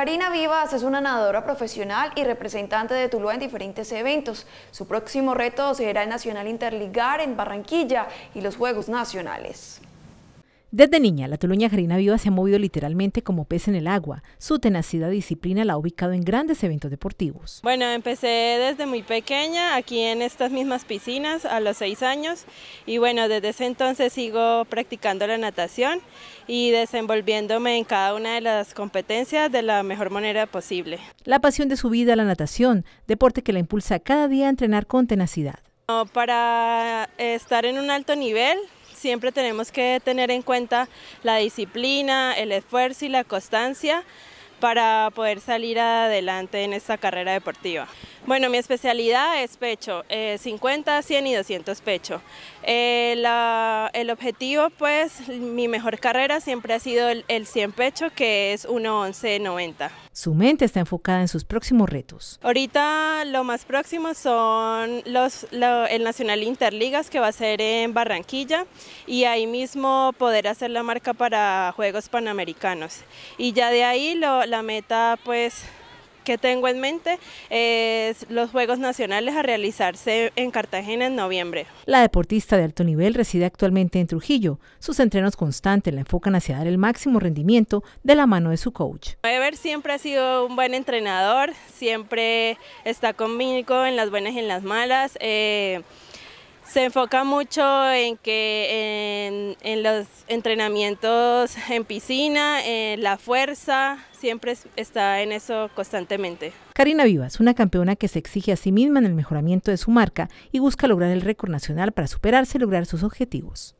Karina Vivas es una nadadora profesional y representante de Tuluá en diferentes eventos. Su próximo reto será el Nacional Interligar en Barranquilla y los Juegos Nacionales. Desde niña, la Toluña jarina viva se ha movido literalmente como pez en el agua. Su tenacidad y disciplina la ha ubicado en grandes eventos deportivos. Bueno, empecé desde muy pequeña, aquí en estas mismas piscinas, a los seis años. Y bueno, desde ese entonces sigo practicando la natación y desenvolviéndome en cada una de las competencias de la mejor manera posible. La pasión de su vida, la natación, deporte que la impulsa cada día a entrenar con tenacidad. Para estar en un alto nivel, siempre tenemos que tener en cuenta la disciplina, el esfuerzo y la constancia para poder salir adelante en esta carrera deportiva. Bueno, mi especialidad es pecho, 50, eh, 100 y 200 pecho. Eh, el objetivo, pues, mi mejor carrera siempre ha sido el, el 100 pecho, que es 90. Su mente está enfocada en sus próximos retos. Ahorita lo más próximo son el Nacional Interligas que va a ser en Barranquilla y ahí mismo poder hacer la marca para Juegos Panamericanos. Y ya de ahí la meta pues que tengo en mente es los Juegos Nacionales a realizarse en Cartagena en noviembre. La deportista de alto nivel reside actualmente en Trujillo. Sus entrenos constantes la enfocan hacia dar el máximo rendimiento de la mano de su coach. Ever siempre ha sido un buen entrenador, siempre está conmigo en las buenas y en las malas. Eh, se enfoca mucho en que en, los entrenamientos en piscina, en eh, la fuerza, siempre está en eso constantemente. Karina Vivas, una campeona que se exige a sí misma en el mejoramiento de su marca y busca lograr el récord nacional para superarse y lograr sus objetivos.